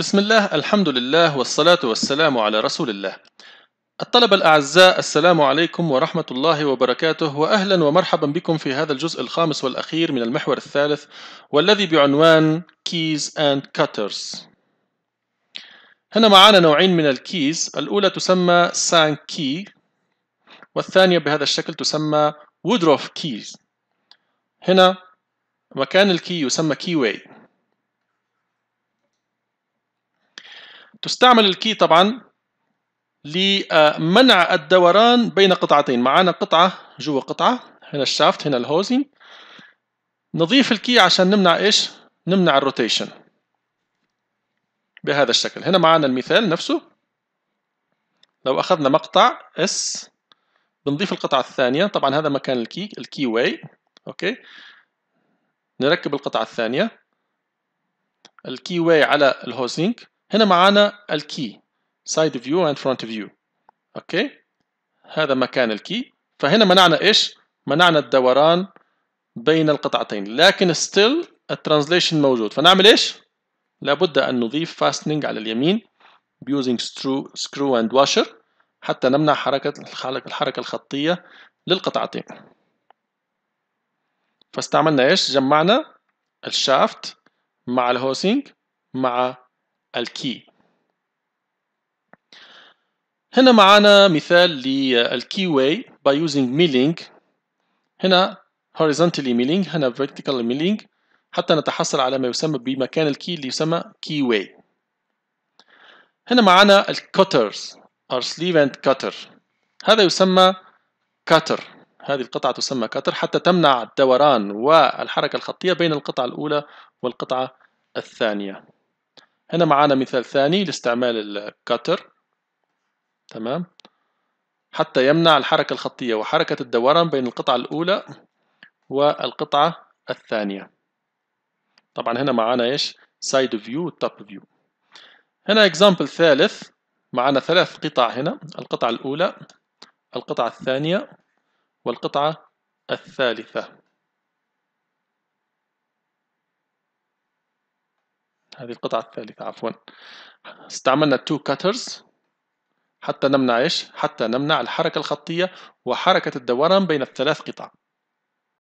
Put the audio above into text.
بسم الله الحمد لله والصلاة والسلام على رسول الله الطلبة الأعزاء السلام عليكم ورحمة الله وبركاته وأهلا ومرحبا بكم في هذا الجزء الخامس والأخير من المحور الثالث والذي بعنوان Keys and Cutters هنا معانا نوعين من الكيز الأولى تسمى سان كي والثانية بهذا الشكل تسمى وودروف كيز هنا مكان الكي يسمى كي واي تستعمل الكي طبعا لمنع الدوران بين قطعتين معانا قطعة جوا قطعة هنا الشافت هنا الهوزنج نضيف الكي عشان نمنع ايش نمنع الروتيشن بهذا الشكل هنا معانا المثال نفسه لو اخذنا مقطع اس بنضيف القطعة الثانية طبعا هذا مكان الكي الكي واي اوكي نركب القطعة الثانية الكي واي على الهوزنج هنا معانا الكي سايد فيو اند فرونت فيو اوكي هذا مكان الكي فهنا منعنا ايش منعنا الدوران بين القطعتين لكن ستيل الترانزليشن موجود فنعمل ايش لابد ان نضيف فاستنينج على اليمين using screw and washer حتى نمنع حركة الحركة الخطية للقطعتين فاستعملنا ايش جمعنا الشافت مع الهوسينج مع الكي هنا معنا مثال للكي واي by using milling هنا horizontally milling هنا vertical milling حتى نتحصل على ما يسمى بمكان الكي اللي يسمى كي واي هنا معنا الكوترز or sleeve and cutter هذا يسمى cutter هذه القطعة تسمى cutter حتى تمنع الدوران والحركة الخطية بين القطعة الأولى والقطعة الثانية هنا معانا مثال ثاني لاستعمال الكاتر تمام حتى يمنع الحركة الخطية وحركة الدوران بين القطعة الأولى والقطعة الثانية طبعا هنا معانا ايش سايد فيو و فيو هنا اكزامبل ثالث معانا ثلاث قطع هنا القطعة الأولى القطعة الثانية والقطعة الثالثة هذه القطعة الثالثة عفوا استعملنا two cutters حتى نمنع ايش؟ حتى نمنع الحركة الخطية وحركة الدوران بين الثلاث قطع